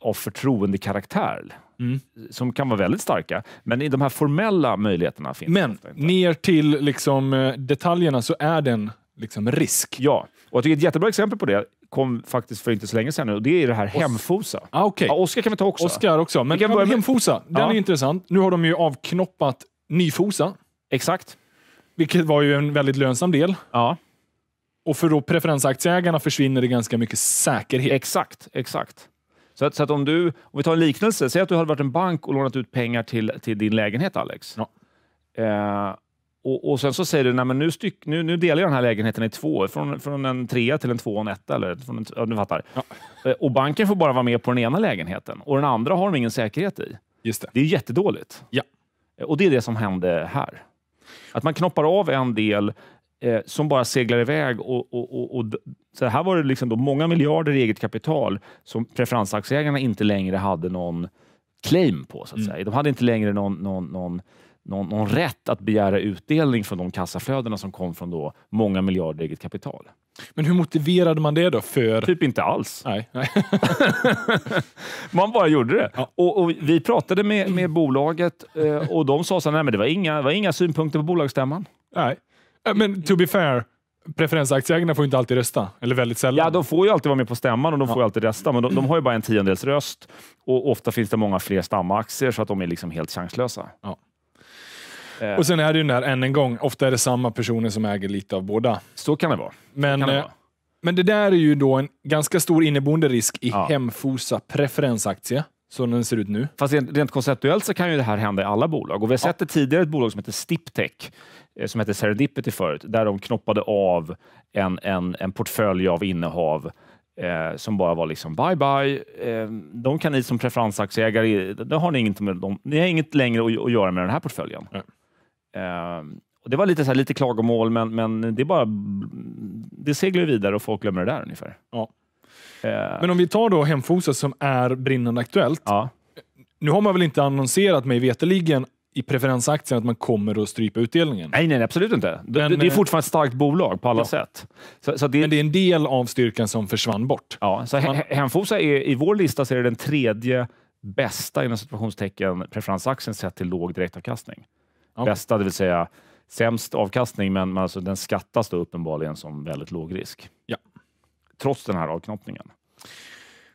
av förtroendekaraktär mm. som kan vara väldigt starka. Men i de här formella möjligheterna finns Men ner till liksom, eh, detaljerna så är den liksom risk. Ja, och jag tycker ett jättebra exempel på det kom faktiskt för inte så länge sedan nu, och det är det här Hemfosa. Ah, okay. ja, Oskar kan vi ta också. Oskar också. Men, ja, men Hemfosa, den ja. är intressant. Nu har de ju avknoppat Nyfosa. Exakt. Vilket var ju en väldigt lönsam del. Ja. Och för då preferensaktieägarna försvinner det ganska mycket säkerhet. Exakt, exakt. Så att, så att om du, om vi tar en liknelse, säg att du hade varit en bank och lånat ut pengar till, till din lägenhet, Alex. Ja. Eh, och, och, sen så säger du, nej, men nu, styck, nu, nu, delar jag den här lägenheten i två, från, från en trea till en tvåa och en etta. Eller, från en, ja, du fattar. Ja. Eh, och banken får bara vara med på den ena lägenheten och den andra har de ingen säkerhet i. Just det. det är jättedåligt. Ja. Eh, och det är det som hände här. Att man knoppar av en del eh, som bara seglar iväg. Och, och, och, och, så här var det liksom då många miljarder i eget kapital som preferensaktieägarna inte längre hade någon claim på. så att mm. säga. De hade inte längre någon, någon, någon någon, någon, rätt att begära utdelning från de kassaflödena som kom från då många miljarder i eget kapital. Men hur motiverade man det då? För... Typ inte alls. Nej, nej. man bara gjorde det. Ja. Och, och, vi pratade med, med bolaget eh, och de sa att här, det var inga, var inga synpunkter på bolagsstämman. Nej. Men to be fair, preferensaktieägarna får inte alltid rösta, eller väldigt sällan. Ja, de får ju alltid vara med på stämman och de får ja. alltid rösta, men de, de, har ju bara en tiondels röst och ofta finns det många fler stamaktier så att de är liksom helt chanslösa. Ja. Eh. Och sen är det ju den här, än en gång, ofta är det samma personer som äger lite av båda. Så kan det vara. Men, det, eh, vara. men det där är ju då en ganska stor inneboende risk i ja. Hemfosa preferensaktie som den ser ut nu. Fast rent, konceptuellt så kan ju det här hända i alla bolag. Och vi har sett ja. det tidigare i ett bolag som heter Stiptech Eh, som hette Serendipity förut, där de knoppade av en, en, en portfölj av innehav eh, som bara var liksom bye bye. Eh, de kan ni som preferensaktieägare, det har ni, inget med dem, ni har inget längre att, att göra med den här portföljen. Mm. Eh, och det var lite, så här, lite klagomål, men, men det, bara, det seglar vidare och folk glömmer det där ungefär. Ja. Eh. Men om vi tar då Hemfosa som är brinnande aktuellt. Ja. Nu har man väl inte annonserat mig veteligen i preferensaktien att man kommer att strypa utdelningen. Nej, nej, absolut inte. Men, det, är eh, fortfarande ett starkt bolag på alla ja. sätt. Så, så det, men det är en del av styrkan som försvann bort. Ja, så man, Hemfosa är i vår lista så är det den tredje bästa inom situationstecken preferensaktien sett till låg direktavkastning. Okay. Bästa, det vill säga sämst avkastning, men, men alltså, den skattas då uppenbarligen som väldigt låg risk. Ja. Trots den här avknoppningen.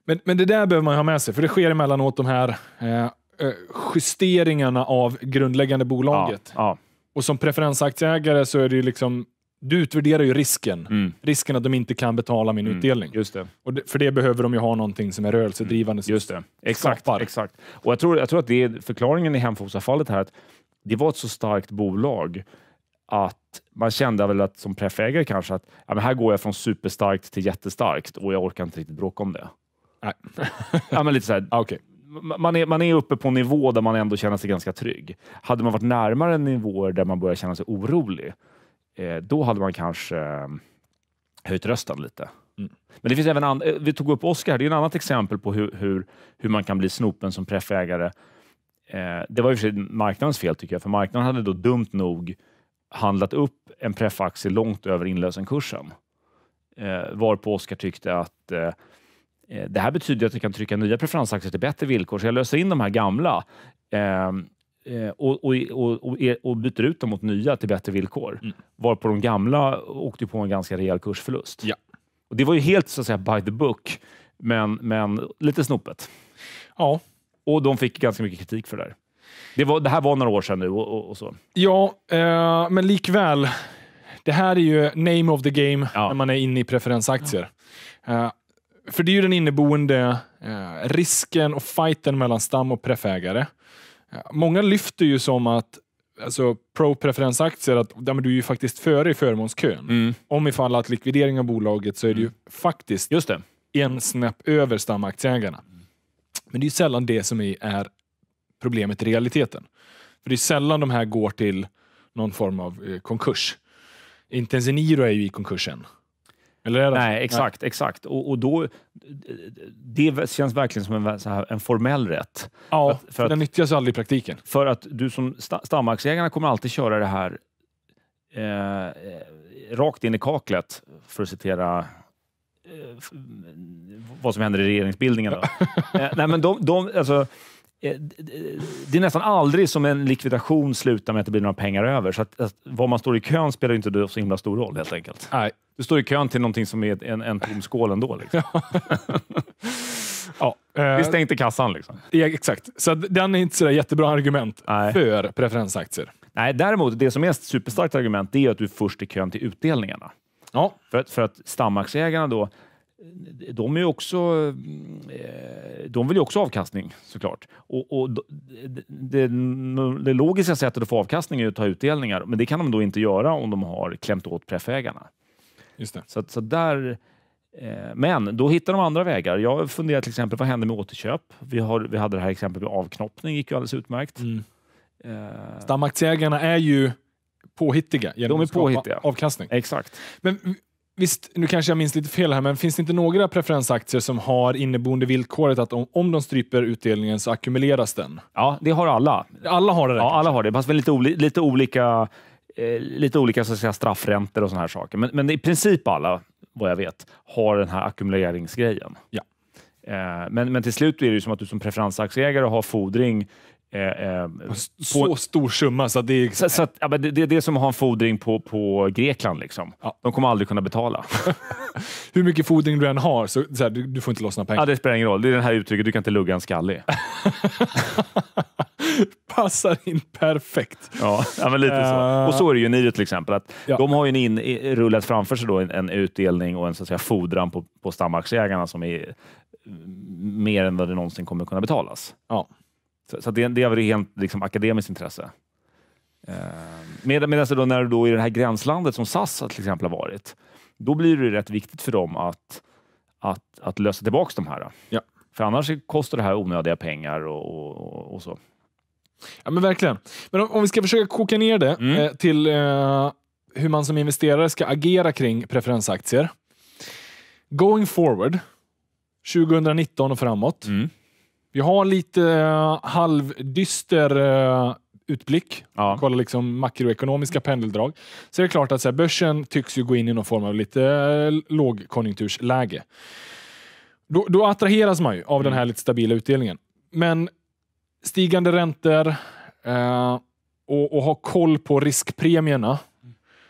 Men, men det där behöver man ha med sig, för det sker emellanåt de här eh, Eh, justeringarna av grundläggande bolaget. Ja, ja. Och som preferensaktieägare så är det ju liksom du utvärderar ju risken. Mm. Risken att de inte kan betala min mm. utdelning. Just det. Och för det behöver de ju ha någonting som är rörelsedrivande. Mm. Just det. Exakt. Exakt. Och jag, tror, jag tror att det är förklaringen i Hemfosa-fallet här. att Det var ett så starkt bolag att man kände väl att som preffägare kanske att ja, men här går jag från superstarkt till jättestarkt och jag orkar inte riktigt bråka om det. Nej. ja, men lite så här, okay man, är, man är uppe på en nivå där man ändå känner sig ganska trygg. Hade man varit närmare nivåer där man börjar känna sig orolig, eh, då hade man kanske eh, höjt rösten lite. Mm. Men det finns även eh, Vi tog upp Oscar, det är ett annat exempel på hur, hur, hur man kan bli snopen som preffägare. Eh, det var i och för sig marknadens fel, tycker jag, för marknaden hade då dumt nog handlat upp en preffaktie långt över inlösenkursen. Eh, varpå Oscar tyckte att eh, Eh, det här betyder att vi kan trycka nya preferensaktier till bättre villkor, så jag löser in de här gamla ehm, eh, och, och, och, e, och, byter ut dem mot nya till bättre villkor. Mm. Varpå de gamla åkte på en ganska rejäl kursförlust. Ja. Och det var ju helt så att säga by the book, men, men lite snopet. Ja. Och de fick ganska mycket kritik för det där. Det, var, det här var några år sedan nu och, så. Ja, eh, men likväl. Det här är ju name of the game ja. när man är inne i preferensaktier. Ja. Uh, eh, för det är ju den inneboende eh, risken och fighten mellan stam och preffägare. Eh, många lyfter ju som att alltså, pro-preferensaktier, att ja, men du är ju faktiskt före i förmånskön. Mm. Om ifall att likvidering av bolaget så är det ju mm. faktiskt Just det. en snäpp över stamaktieägarna. Mm. Men det är sällan det som är problemet i realiteten. För det är sällan de här går till någon form av eh, konkurs. Inte ens Eniro är ju i konkursen. Eller är det Nej, exakt. Nej. exakt. Och, och, då, det känns verkligen som en, så här, en formell rätt. Ja, för, att, för att, den nyttjas aldrig i praktiken. För att du som sta, stamaksägarna kommer alltid köra det här eh, rakt in i kaklet, för att citera eh, vad som händer i regeringsbildningen. eh, nej, men de, de, alltså, Eh, det är nästan aldrig som en likvidation slutar med att det blir några pengar över. Så att, att var man står i kön spelar inte så himla stor roll helt enkelt. Nej. Du står i kön till någonting som är en, en tom skål ändå. Liksom. ja. Eh, Vi stängde kassan liksom. Ja, exakt, så den är inte så jättebra argument Nej. för preferensaktier. Nej, däremot det som är ett superstarkt argument det är att du är först i kön till utdelningarna. Ja. För, för att stamaktieägarna då, de, är också, eh, de vill ju också avkastning såklart. Och, och det, det, logiska sättet att få avkastning är att ta utdelningar, men det kan de då inte göra om de har klämt åt preffägarna. Just det. Så, så där, eh, men då hittar de andra vägar. Jag funderar till exempel, vad händer med återköp? Vi, har, vi hade det här exemplet med avknoppning, gick ju alldeles utmärkt. Mm. Eh, Stamaktieägarna är ju påhittiga genom de är att skapa påhittiga. avkastning. Exakt. Men Visst, nu kanske jag minns lite fel här, men finns det inte några preferensaktier som har inneboende villkoret att om, om de stryper utdelningen så ackumuleras den? Ja, det har alla. Alla har det? Där, ja, kanske. alla har det. Fast med lite, oli lite olika, eh, lite olika så att säga, straffräntor och sådana här saker. Men, men i princip alla, vad jag vet, har den här ackumuleringsgrejen. Ja. Eh, men, men till slut är det ju som att du som preferensaktieägare har fordring Eh, eh så på, stor summa. Så, det, är... så, så att, ja, det, det, är det som har en fordring på, på Grekland. Liksom. Ja. De kommer aldrig kunna betala. Hur mycket fordring du än har, så, så här, du, du, får inte loss några pengar. Ja, det spelar ingen roll. Det är det här uttrycket, du kan inte lugga en skallig. Passar in perfekt. Ja, ja men lite så. Eh. Och så är det ju Niro till exempel. Att De har ju en in, rullat framför sig då en, en, utdelning och en så att säga, fordran på, på stamaktieägarna som är mer än vad det någonsin kommer kunna betalas. Ja. Så, så det, det är av rent liksom, akademiskt intresse. Eh, Medan då när du då i det här gränslandet som SAS till exempel har varit, då blir det rätt viktigt för dem att, att, att lösa tillbaka de här. Ja. För annars kostar det här onödiga pengar och, och, och så. Ja, men Verkligen. Men om, om, vi ska försöka koka ner det mm. eh, till eh, hur man som investerare ska agera kring preferensaktier. Going forward, 2019 och framåt. Mm. Vi har lite eh, halvdyster eh, utblick. Ja. Kolla liksom makroekonomiska mm. pendeldrag. Så det är klart att så här, börsen tycks ju gå in i någon form av lite eh, lågkonjunktursläge. Då, då attraheras man ju av mm. den här lite stabila utdelningen. Men stigande räntor uh, och, och ha koll på riskpremierna.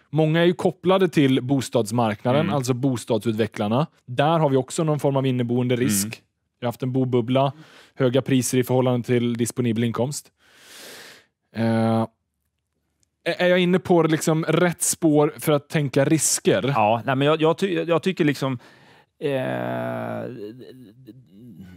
Många är ju kopplade till bostadsmarknaden, mm. alltså bostadsutvecklarna. Där har vi också någon form av inneboende risk. Mm. Vi har haft en bobubbla, höga priser i förhållande till disponibel inkomst. Eh, är jag inne på liksom rätt spår för att tänka risker? Ja, nej, men jag, jag, ty jag tycker liksom... Eh,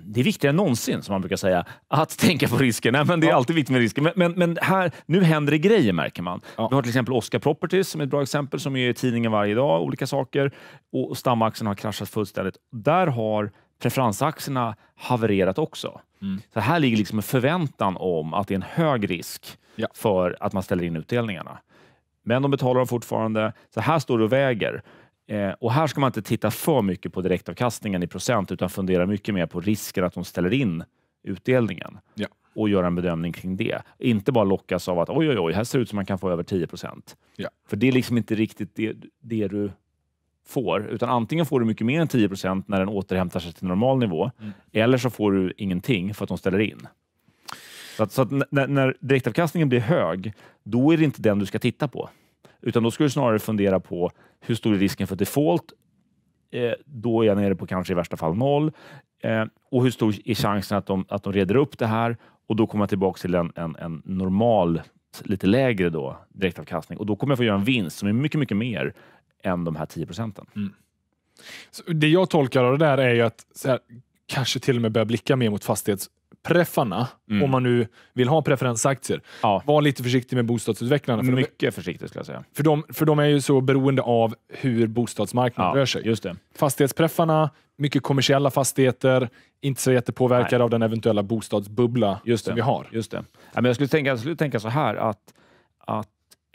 det är viktigare än någonsin, som man brukar säga, att tänka på risker. Nej, men det är ja. alltid viktigt med risker, men, men, men, här, nu händer det grejer märker man. Ja. Vi har till exempel Oscar Properties som är ett bra exempel, som är i tidningen varje dag, olika saker. Och, stamaxeln har kraschat fullständigt. Där har preferensaktierna havererat också. Mm. Så här ligger liksom en förväntan om att det är en hög risk ja. för att man ställer in utdelningarna. Men de betalar dem fortfarande. Så här står det och väger. Eh, och här ska man inte titta för mycket på direktavkastningen i procent utan fundera mycket mer på risken att de ställer in utdelningen ja. och göra en bedömning kring det. Inte bara lockas av att oj, oj, oj, här ser det ut som man kan få över 10 procent. Ja. För det är liksom inte riktigt det, det du får, utan antingen får du mycket mer än 10 procent när den återhämtar sig till normal nivå, mm. eller så får du ingenting för att de ställer in. Så att, så att när, när direktavkastningen blir hög, då är det inte den du ska titta på, utan då ska du snarare fundera på hur stor är risken för default? Eh, då är jag nere på kanske i värsta fall noll. Eh, och hur stor är chansen att de, att de reder upp det här? Och då kommer jag tillbaka till en, en, en normal lite lägre då, direktavkastning och då kommer jag få göra en vinst som är mycket, mycket mer än de här 10 procenten. Mm. Det jag tolkar av det där är ju att här, kanske till och med börja blicka mer mot fastighetspreffarna, mm. om man nu vill ha preferensaktier. Ja. Var lite försiktig med bostadsutvecklarna. För Mycket de, försiktig skulle jag säga. För de, för de är ju så beroende av hur bostadsmarknaden ja, rör sig. Just det. Fastighetspräffarna, mycket kommersiella fastigheter, inte så jättepåverkade av den eventuella bostadsbubbla just som vi har. Just det. jag, skulle tänka, jag skulle tänka så här att, att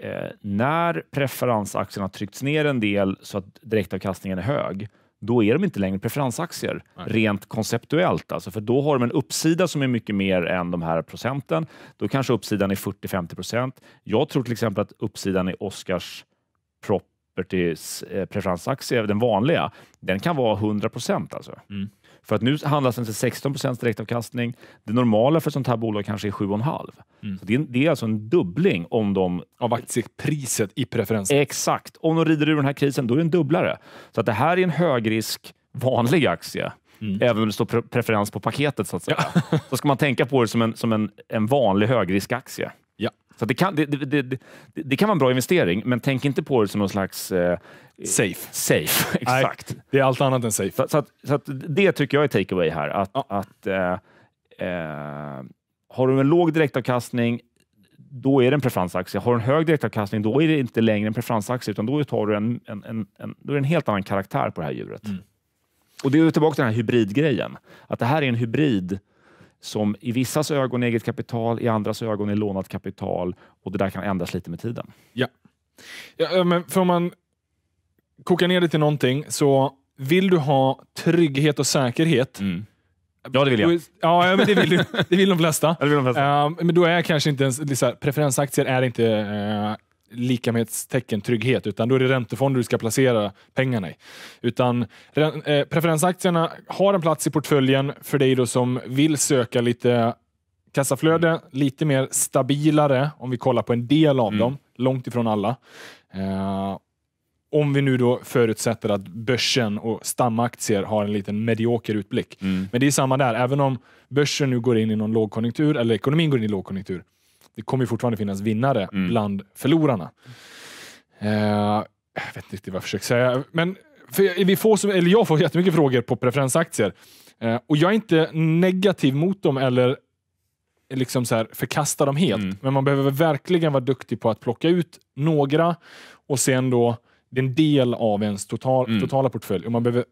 eh, när preferensaktierna tryckts ner en del så att direktavkastningen är hög, då är de inte längre preferensaktier Nej. rent konceptuellt. Alltså, för då har de en uppsida som är mycket mer än de här procenten. Då kanske uppsidan är 40-50 procent. Jag tror till exempel att uppsidan i Oscars Properties eh, preferensaktie, den vanliga, den kan vara 100 procent. Alltså. Mm. För att nu handlas den till 16 procents direktavkastning. Det normala för ett sånt här bolag kanske är 7,5. Mm. Så det, är, det är alltså en dubbling om de... Av aktiepriset i preferensen. Exakt. Om de rider ur den här krisen, då är det en dubblare. Så att det här är en högrisk vanlig aktie. Mm. Även om det står pre preferens på paketet, så att säga. Ja. så ska man tänka på det som en, som en, en vanlig högriskaktie. Så det, kan, det, det, det, kan vara en bra investering, men tänk inte på det som någon slags... Eh, safe. Safe, exakt. Nej, det är allt annat än safe. Så, så, att, så att det tycker jag är takeaway här. Att, ja. att eh, eh, har du en låg direktavkastning, då är det en preferensaktie. Har du en hög direktavkastning, då är det inte längre en preferensaktie, utan då, tar du en, en, en, en då är det en helt annan karaktär på det här djuret. Mm. Och det är tillbaka till den här hybridgrejen. Att det här är en hybrid som i vissas ögon är eget kapital, i andras ögon är lånat kapital och det där kan ändras lite med tiden. Ja, ja men för om man kokar ner det till någonting så vill du ha trygghet och säkerhet mm. Ja, det vill jag. Ja, men det, vill, det vill de flesta. Ja, det vill de flesta. Uh, men då är kanske inte ens, liksom, preferensaktier är inte uh, likamhetstecken trygghet, utan då är det räntefonder du ska placera pengarna i. Utan eh, preferensaktierna har en plats i portföljen för dig då som vill söka lite kassaflöde, lite mer stabilare om vi kollar på en del av mm. dem, långt ifrån alla. Eh, om vi nu då förutsätter att börsen och stamaktier har en liten medioker utblick. Mm. Men det är samma där, även om börsen nu går in i någon lågkonjunktur eller ekonomin går in i lågkonjunktur, det kommer fortfarande finnas vinnare mm. bland förlorarna. Eh, jag vet inte riktigt vad jag försöker säga, men vi får, eller jag får jättemycket frågor på preferensaktier eh, och jag är inte negativ mot dem eller liksom så här, förkasta dem helt. Mm. Men man behöver verkligen vara duktig på att plocka ut några och sen då det är en del av ens total, mm. totala portfölj och man behöver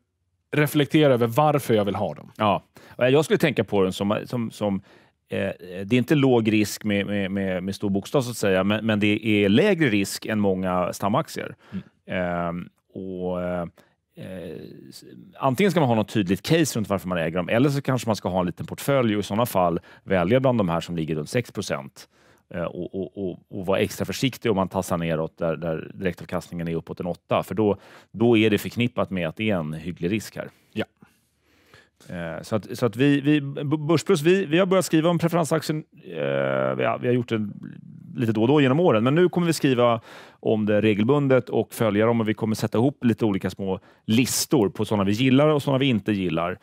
reflektera över varför jag vill ha dem. Ja, jag skulle tänka på den som, som, som Eh, det är inte låg risk med, med, med, med stor bokstav, så att säga, men, men, det är lägre risk än många stamaktier. Mm. Ehm, och, Eh, antingen ska man ha något tydligt case runt varför man äger dem eller så kanske man ska ha en liten portfölj och i sådana fall välja bland de här som ligger runt 6 eh, och, och, och, och, vara extra försiktig om man tassar neråt där, där direktavkastningen är uppåt en 8 för då, då är det förknippat med att det är en hygglig risk här. Ja. Eh, så att, så att vi, vi, Börsplus, vi, vi har börjat skriva om preferensaktien. Eh, vi, har, vi har gjort det lite då och då genom åren, men nu kommer vi skriva om det regelbundet och följa dem och vi kommer sätta ihop lite olika små listor på sådana vi gillar och sådana vi inte gillar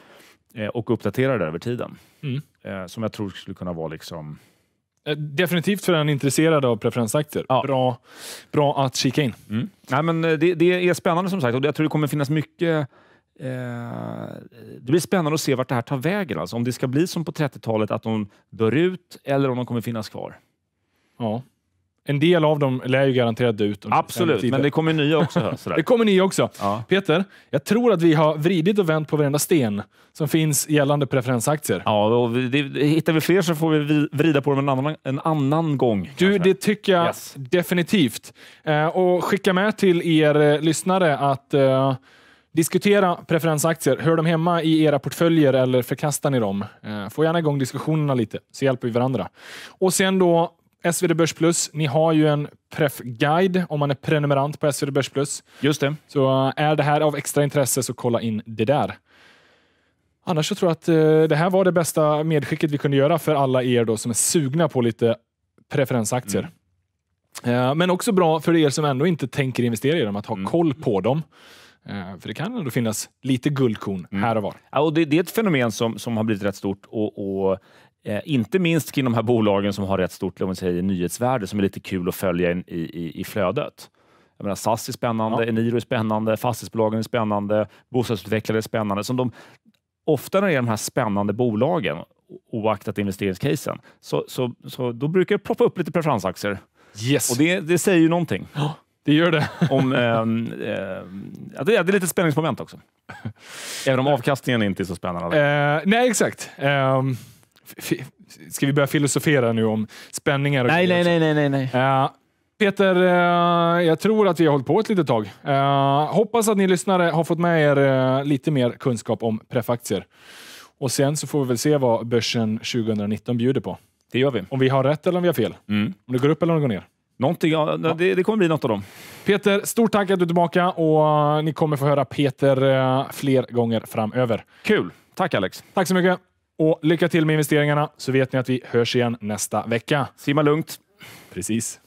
eh, och uppdatera det över tiden. Mm. Som jag tror skulle kunna vara liksom... Definitivt för den intresserade av preferensaktier. Ja. Bra, bra att kika in. Mm. Nej, men det, det är spännande som sagt och jag tror det kommer finnas mycket Eh, det blir spännande att se vart det här tar vägen. Alltså, om det ska bli som på 30-talet, att de dör ut eller om de kommer finnas kvar. Ja. En del av dem lär ju garanterat dö ut. Absolut, men det kommer nya också. Sådär. det kommer nya också. Ja. Peter, jag tror att vi har vridit och vänt på varenda sten som finns gällande preferensaktier. Ja, och vi, det, hittar vi fler så får vi vrida på dem en annan, en annan gång. Du, kanske. det tycker jag yes. definitivt. Eh, och skicka med till er eh, lyssnare att eh, Diskutera preferensaktier. Hör de hemma i era portföljer eller förkastar ni dem? Eh, få gärna igång diskussionerna lite, så hjälper vi varandra. Och sen då SvD Börs Plus. Ni har ju en preffguide om man är prenumerant på SvD Börs Plus. Just det. Så eh, är det här av extra intresse så kolla in det där. Annars så tror jag att eh, det här var det bästa medskicket vi kunde göra för alla er då som är sugna på lite preferensaktier. Mm. Men också bra för er som ändå inte tänker investera i dem, att ha mm. koll på dem. Eh, för det kan ändå finnas lite guldkorn mm. här och var. Ja, och det, det, är ett fenomen som, som har blivit rätt stort och, och eh, inte minst kring de här bolagen som har rätt stort säger, nyhetsvärde som är lite kul att följa in, i, i, i flödet. Jag menar, SAS är spännande, ja. Eniro är spännande, fastighetsbolagen är spännande, bostadsutvecklare är spännande. Som de, ofta när det är de här spännande bolagen, oaktat investeringscasen, så, så, så då brukar det ploppa upp lite preferensaktier. Yes. Och det, det säger ju någonting. Ja. Det gör det. Om, eh, eh, det, är, lite spänningsmoment också. Även om avkastningen inte är så spännande. Eh, nej, exakt. Ehm, ska vi börja filosofera nu om spänningar? Och nej, nej, nej, nej, nej, nej. Eh, Peter, eh, jag tror att vi har hållit på ett litet tag. Eh, hoppas att ni lyssnare har fått med er lite mer kunskap om preffaktier. Och sen så får vi väl se vad börsen 2019 bjuder på. Det gör vi. Om vi har rätt eller om vi har fel. Mm. Om det går upp eller om det går ner. Någonting, ja, det, det, kommer bli något av dem. Peter, stort tack att du är tillbaka och eh, ni kommer få höra Peter eh, fler gånger framöver. Kul! Tack Alex! Tack så mycket! Och lycka till med investeringarna så vet ni att vi hörs igen nästa vecka. Simma lugnt! Precis.